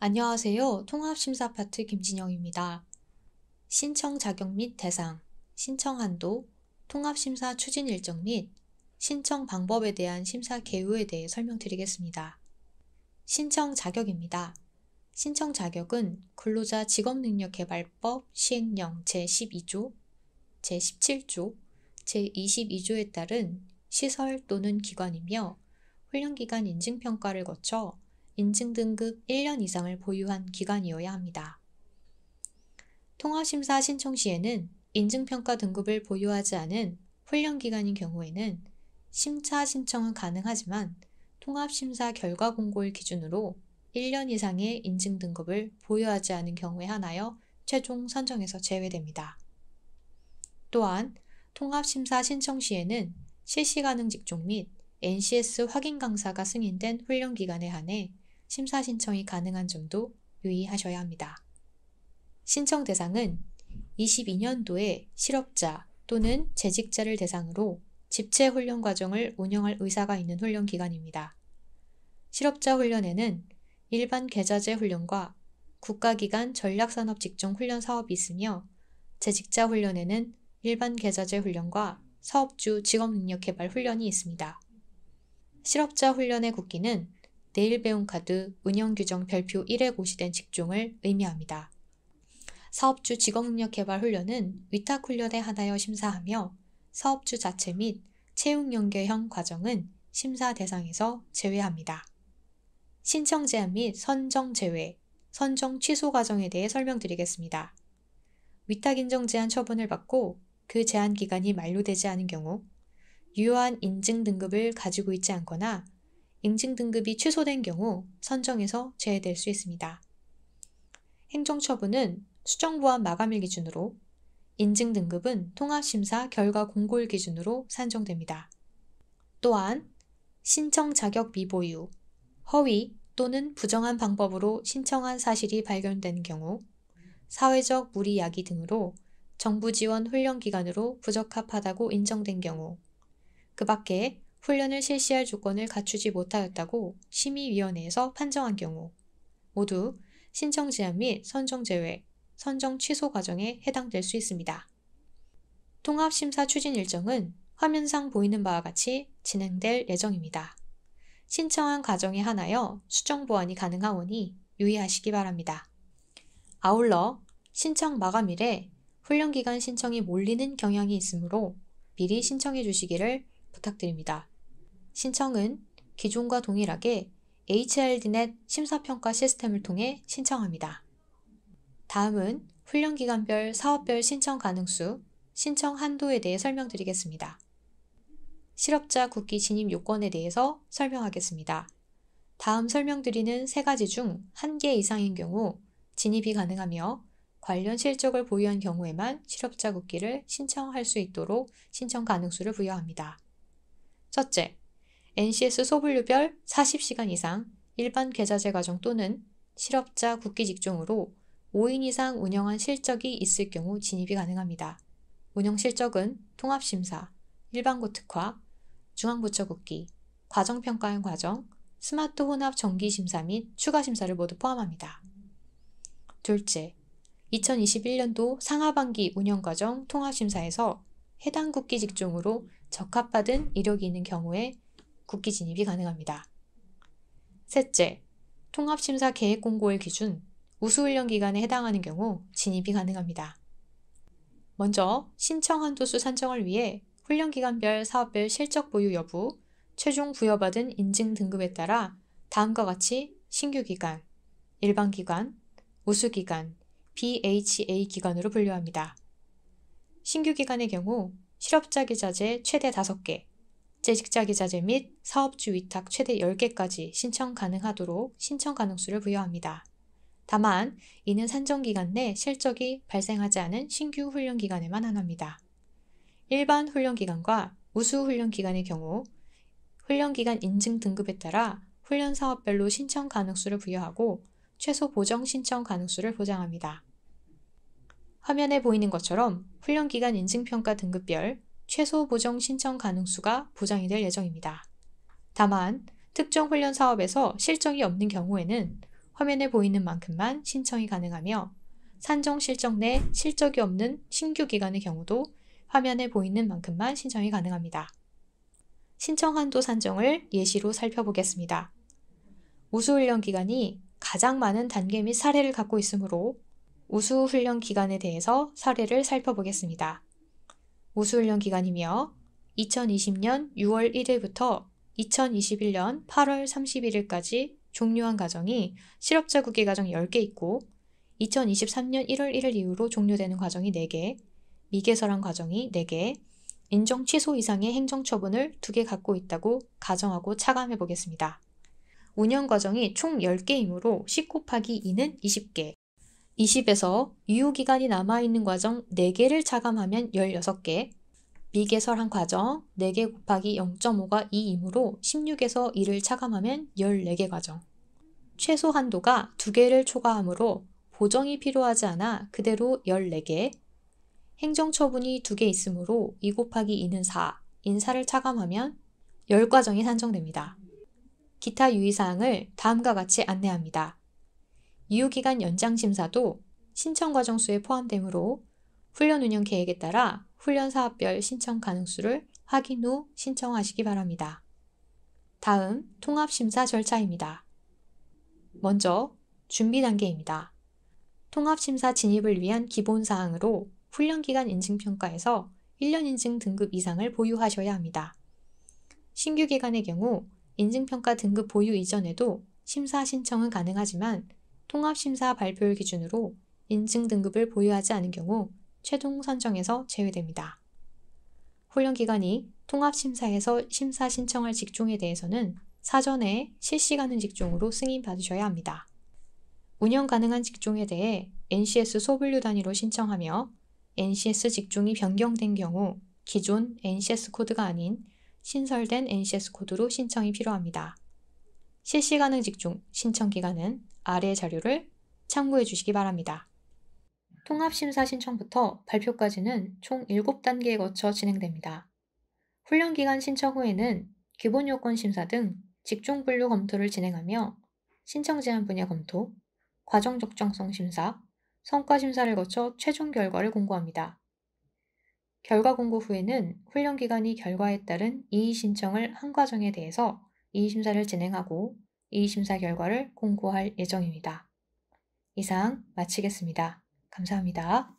안녕하세요. 통합심사 파트 김진영입니다. 신청 자격 및 대상, 신청 한도, 통합심사 추진 일정 및 신청 방법에 대한 심사 개요에 대해 설명드리겠습니다. 신청 자격입니다. 신청 자격은 근로자 직업능력개발법 시행령 제12조, 제17조, 제22조에 따른 시설 또는 기관이며 훈련기간 인증평가를 거쳐 인증 등급 1년 이상을 보유한 기관이어야 합니다. 통화심사 신청 시에는 인증평가 등급을 보유하지 않은 훈련기관인 경우에는 심차 신청은 가능하지만 통합심사 결과 공고일 기준으로 1년 이상의 인증 등급을 보유하지 않은 경우에 한하여 최종 선정에서 제외됩니다. 또한 통합심사 신청 시에는 실시 가능 직종 및 NCS 확인 강사가 승인된 훈련 기간에 한해 심사 신청이 가능한 점도 유의하셔야 합니다. 신청 대상은 22년도에 실업자 또는 재직자를 대상으로 집체 훈련 과정을 운영할 의사가 있는 훈련 기관입니다. 실업자 훈련에는 일반 계좌제 훈련과 국가기관 전략산업 직종 훈련 사업이 있으며 재직자 훈련에는 일반 계좌제 훈련과 사업주 직업능력개발 훈련이 있습니다. 실업자 훈련의 국기는 내일 배운 카드 운영 규정 별표 1에 고시된 직종을 의미합니다. 사업주 직업능력 개발 훈련은 위탁 훈련에 하나여 심사하며 사업주 자체 및 채용 연계형 과정은 심사 대상에서 제외합니다. 신청 제한 및 선정 제외, 선정 취소 과정에 대해 설명드리겠습니다. 위탁 인정 제한 처분을 받고 그 제한 기간이 만료되지 않은 경우 유효한 인증 등급을 가지고 있지 않거나 인증 등급이 취소된 경우 선정에서 제외될 수 있습니다. 행정처분은 수정보안 마감일 기준으로 인증 등급은 통합심사 결과 공고일 기준으로 산정됩니다. 또한 신청 자격 미보유, 허위 또는 부정한 방법으로 신청한 사실이 발견된 경우 사회적 무리 야기 등으로 정부 지원 훈련 기간으로 부적합하다고 인정된 경우 그 밖에 훈련을 실시할 조건을 갖추지 못하였다고 심의위원회에서 판정한 경우 모두 신청 제한 및 선정 제외, 선정 취소 과정에 해당될 수 있습니다. 통합심사 추진 일정은 화면상 보이는 바와 같이 진행될 예정입니다. 신청한 과정에 한하여 수정 보완이 가능하오니 유의하시기 바랍니다. 아울러 신청 마감일에 훈련기간 신청이 몰리는 경향이 있으므로 미리 신청해 주시기를 부탁드립니다. 신청은 기존과 동일하게 HLDnet 심사평가 시스템을 통해 신청합니다. 다음은 훈련기간별 사업별 신청 가능수, 신청 한도에 대해 설명드리겠습니다. 실업자 국기 진입 요건에 대해서 설명하겠습니다. 다음 설명드리는 세 가지 중 한 개 이상인 경우 진입이 가능하며 관련 실적을 보유한 경우에만 실업자 국기를 신청할 수 있도록 신청 가능수를 부여합니다. 첫째, NCS 소분류별 40시간 이상 일반 계좌제 가정 또는 실업자 국기 직종으로 5인 이상 운영한 실적이 있을 경우 진입이 가능합니다. 운영 실적은 통합심사, 일반고 특화, 중앙부처 국기, 과정평가형 과정, 스마트 혼합 정기심사 및 추가심사를 모두 포함합니다. 둘째, 2021년도 상하반기 운영과정 통합심사에서 해당 국기 직종으로 적합받은 이력이 있는 경우에 국기 진입이 가능합니다. 셋째, 통합심사 계획 공고의 기준 우수훈련 기간에 해당하는 경우 진입이 가능합니다. 먼저 신청 한도수 산정을 위해 훈련 기간별 사업별 실적 보유 여부, 최종 부여받은 인증 등급에 따라 다음과 같이 신규 기간, 일반 기간, 우수 기간, BHA 기간으로 분류합니다. 신규 기간의 경우 실업자 기자재 최대 5개, 재직자기 자재및 사업주 위탁 최대 10개까지 신청 가능하도록 신청 가능수를 부여합니다. 다만 이는 산정 기간 내 실적이 발생하지 않은 신규 훈련 기간에만 한합니다. 일반 훈련 기간과 우수 훈련 기간의 경우 훈련 기간 인증 등급에 따라 훈련 사업별로 신청 가능수를 부여하고 최소 보정 신청 가능수를 보장합니다. 화면에 보이는 것처럼 훈련 기간 인증 평가 등급별 최소 보정 신청 가능수가 보장이 될 예정입니다. 다만 특정 훈련 사업에서 실정이 없는 경우에는 화면에 보이는 만큼만 신청이 가능하며 산정 실적 내 실적이 없는 신규 기간의 경우도 화면에 보이는 만큼만 신청이 가능합니다. 신청 한도 산정을 예시로 살펴보겠습니다. 우수훈련 기간이 가장 많은 단계 및 사례를 갖고 있으므로 우수훈련 기간에 대해서 사례를 살펴보겠습니다. 우수훈련 기간이며 2020년 6월 1일부터 2021년 8월 31일까지 종료한 가정이 실업자국기 가정 10개 있고 2023년 1월 1일 이후로 종료되는 과정이 4개, 미개설한 과정이 4개, 인정 취소 이상의 행정처분을 2개 갖고 있다고 가정하고 차감해 보겠습니다. 운영 과정이 총 10개이므로 10 곱하기 2는 20개, 20에서 유효기간이 남아있는 과정 4개를 차감하면 16개, 미개설한 과정 4개 곱하기 0.5가 2이므로 16에서 2를 차감하면 14개 과정, 최소 한도가 2개를 초과하므로 보정이 필요하지 않아 그대로 14개, 행정처분이 2개 있으므로 2 곱하기 2는 4, 인사를 차감하면 10과정이 산정됩니다. 기타 유의사항을 다음과 같이 안내합니다. 유효기간 연장 심사도 신청 과정 수에 포함되므로 훈련 운영 계획에 따라 훈련 사업별 신청 가능 수를 확인 후 신청하시기 바랍니다. 다음 통합 심사 절차입니다. 먼저 준비 단계입니다. 통합 심사 진입을 위한 기본 사항으로 훈련 기간 인증 평가에서 1년 인증 등급 이상을 보유하셔야 합니다. 신규 기관의 경우 인증평가 등급 보유 이전에도 심사 신청은 가능하지만 통합심사 발표일 기준으로 인증 등급을 보유하지 않은 경우 최종 선정에서 제외됩니다. 훈련기간이 통합심사에서 심사 신청할 직종에 대해서는 사전에 실시간은 직종으로 승인받으셔야 합니다. 운영 가능한 직종에 대해 NCS 소분류 단위로 신청하며 NCS 직종이 변경된 경우 기존 NCS 코드가 아닌 신설된 NCS 코드로 신청이 필요합니다. 실시간응 직종 신청 기간은 아래 자료를 참고해 주시기 바랍니다. 통합심사 신청부터 발표까지는 총 7단계에 거쳐 진행됩니다. 훈련 기간 신청 후에는 기본 요건 심사 등 직종 분류 검토를 진행하며 신청 제한 분야 검토, 과정 적정성 심사, 성과 심사를 거쳐 최종 결과를 공고합니다. 결과 공고 후에는 훈련 기간이 결과에 따른 이의 신청을 한 과정에 대해서 이의심사를 진행하고 이의심사 결과를 공고할 예정입니다. 이상 마치겠습니다. 감사합니다.